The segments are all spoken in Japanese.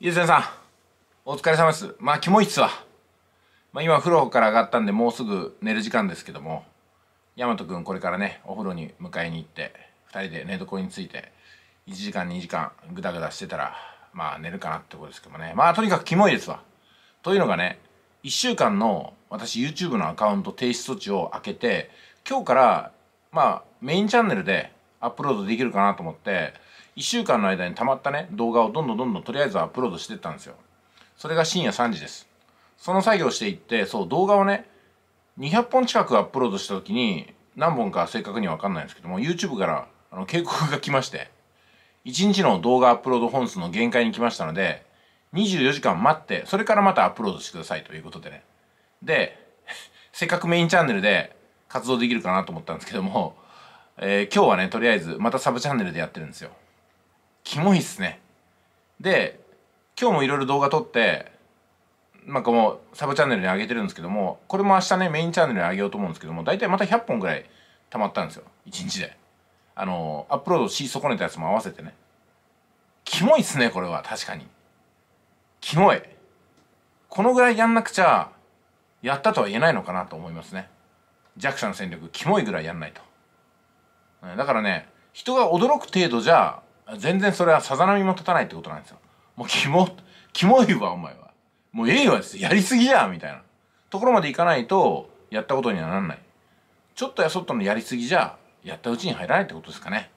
ゆうせんさん、お疲れ様です。まあ、キモいっすわ。まあ、今、風呂から上がったんで、もうすぐ寝る時間ですけども、大和くん、これからね、お風呂に迎えに行って、二人で寝床について、1時間、2時間、ぐだぐだしてたら、まあ、寝るかなってことですけどもね。まあ、とにかくキモいですわ。というのがね、1週間の、私、YouTube のアカウント停止措置を開けて、今日から、まあ、メインチャンネルで、アップロードできるかなと思って1週間の間に溜まったね動画をどんどんどんどんとりあえずアップロードしてったんですよそれが深夜3時ですその作業していってそう動画をね200本近くアップロードした時に何本か正確には分かんないんですけども YouTube からあの警告が来まして1日の動画アップロード本数の限界に来ましたので24時間待ってそれからまたアップロードしてくださいということでねでせっかくメインチャンネルで活動できるかなと思ったんですけどもえー、今日はね、とりあえず、またサブチャンネルでやってるんですよ。キモいっすね。で、今日もいろいろ動画撮って、まかこのサブチャンネルに上げてるんですけども、これも明日ね、メインチャンネルに上げようと思うんですけども、大体また100本ぐらい溜まったんですよ。1日で。あのー、アップロードし損ねたやつも合わせてね。キモいっすね、これは。確かに。キモい。このぐらいやんなくちゃ、やったとは言えないのかなと思いますね。弱者の戦力、キモいぐらいやんないと。だからね人が驚く程度じゃ全然それはさざ波も立たないってことなんですよもうキモキモいわお前はもうええわやりすぎやみたいなところまで行かないとやったことにはなんないちょっとやそっとのやりすぎじゃやったうちに入らないってことですかね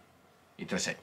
いってらっしゃい